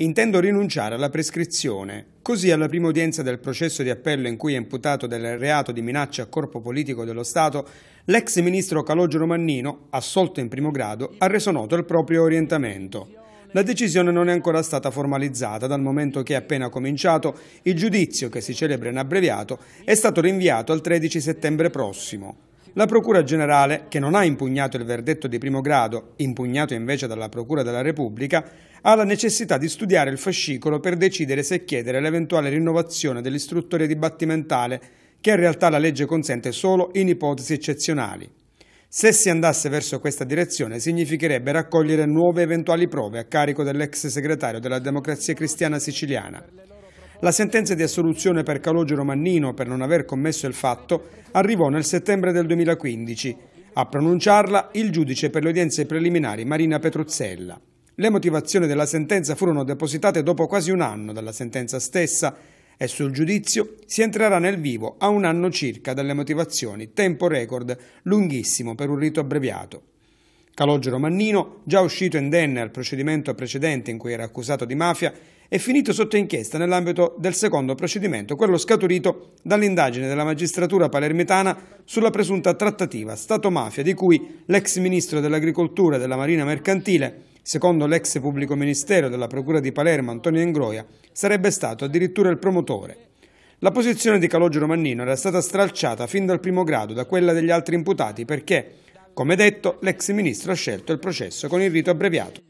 intendo rinunciare alla prescrizione. Così alla prima udienza del processo di appello in cui è imputato del reato di minaccia a corpo politico dello Stato, l'ex ministro Calogero Mannino, assolto in primo grado, ha reso noto il proprio orientamento. La decisione non è ancora stata formalizzata dal momento che è appena cominciato il giudizio che si celebra in abbreviato è stato rinviato al 13 settembre prossimo. La Procura Generale, che non ha impugnato il verdetto di primo grado, impugnato invece dalla Procura della Repubblica, ha la necessità di studiare il fascicolo per decidere se chiedere l'eventuale rinnovazione dell'istruttoria dibattimentale, che in realtà la legge consente solo in ipotesi eccezionali. Se si andasse verso questa direzione significherebbe raccogliere nuove eventuali prove a carico dell'ex segretario della Democrazia Cristiana Siciliana. La sentenza di assoluzione per Calogero Mannino per non aver commesso il fatto arrivò nel settembre del 2015. A pronunciarla il giudice per le udienze preliminari Marina Petruzzella. Le motivazioni della sentenza furono depositate dopo quasi un anno dalla sentenza stessa e sul giudizio si entrerà nel vivo a un anno circa dalle motivazioni, tempo record lunghissimo per un rito abbreviato. Calogero Mannino, già uscito indenne al procedimento precedente in cui era accusato di mafia, è finito sotto inchiesta nell'ambito del secondo procedimento, quello scaturito dall'indagine della magistratura palermitana sulla presunta trattativa Stato-mafia di cui l'ex ministro dell'Agricoltura e della Marina Mercantile, secondo l'ex pubblico ministero della Procura di Palermo Antonio Ingroia, sarebbe stato addirittura il promotore. La posizione di Calogero Mannino era stata stralciata fin dal primo grado da quella degli altri imputati perché come detto, l'ex ministro ha scelto il processo con il rito abbreviato.